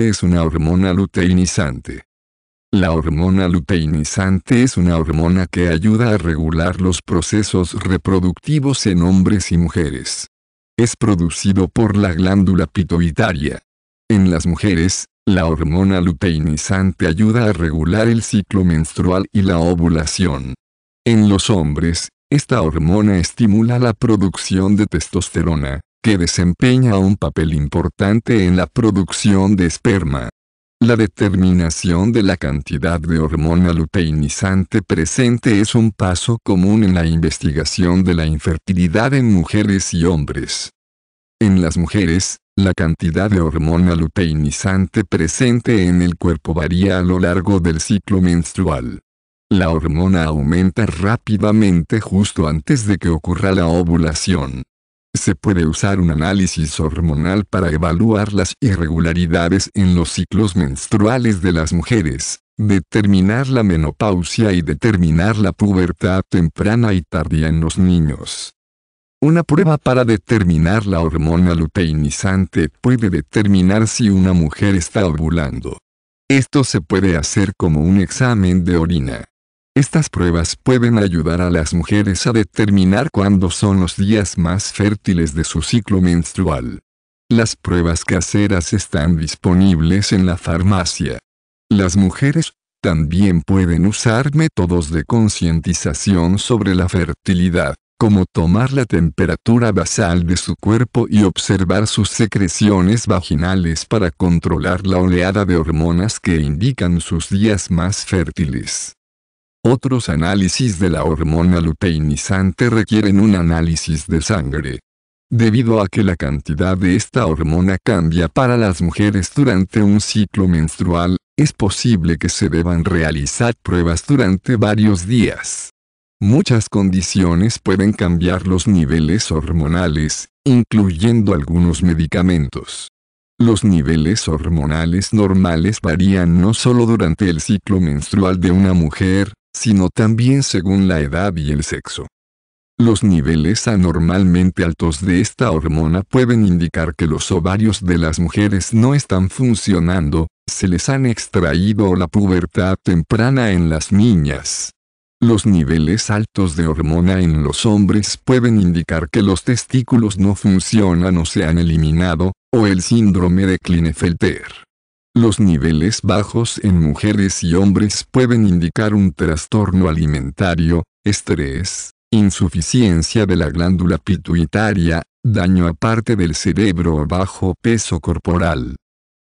es una hormona luteinizante. La hormona luteinizante es una hormona que ayuda a regular los procesos reproductivos en hombres y mujeres. Es producido por la glándula pituitaria. En las mujeres, la hormona luteinizante ayuda a regular el ciclo menstrual y la ovulación. En los hombres, esta hormona estimula la producción de testosterona, que desempeña un papel importante en la producción de esperma. La determinación de la cantidad de hormona luteinizante presente es un paso común en la investigación de la infertilidad en mujeres y hombres. En las mujeres, la cantidad de hormona luteinizante presente en el cuerpo varía a lo largo del ciclo menstrual. La hormona aumenta rápidamente justo antes de que ocurra la ovulación se puede usar un análisis hormonal para evaluar las irregularidades en los ciclos menstruales de las mujeres, determinar la menopausia y determinar la pubertad temprana y tardía en los niños. Una prueba para determinar la hormona luteinizante puede determinar si una mujer está ovulando. Esto se puede hacer como un examen de orina. Estas pruebas pueden ayudar a las mujeres a determinar cuándo son los días más fértiles de su ciclo menstrual. Las pruebas caseras están disponibles en la farmacia. Las mujeres también pueden usar métodos de concientización sobre la fertilidad, como tomar la temperatura basal de su cuerpo y observar sus secreciones vaginales para controlar la oleada de hormonas que indican sus días más fértiles. Otros análisis de la hormona luteinizante requieren un análisis de sangre. Debido a que la cantidad de esta hormona cambia para las mujeres durante un ciclo menstrual, es posible que se deban realizar pruebas durante varios días. Muchas condiciones pueden cambiar los niveles hormonales, incluyendo algunos medicamentos. Los niveles hormonales normales varían no solo durante el ciclo menstrual de una mujer, sino también según la edad y el sexo. Los niveles anormalmente altos de esta hormona pueden indicar que los ovarios de las mujeres no están funcionando, se les han extraído la pubertad temprana en las niñas. Los niveles altos de hormona en los hombres pueden indicar que los testículos no funcionan o se han eliminado, o el síndrome de Klinefelter. Los niveles bajos en mujeres y hombres pueden indicar un trastorno alimentario, estrés, insuficiencia de la glándula pituitaria, daño a parte del cerebro o bajo peso corporal.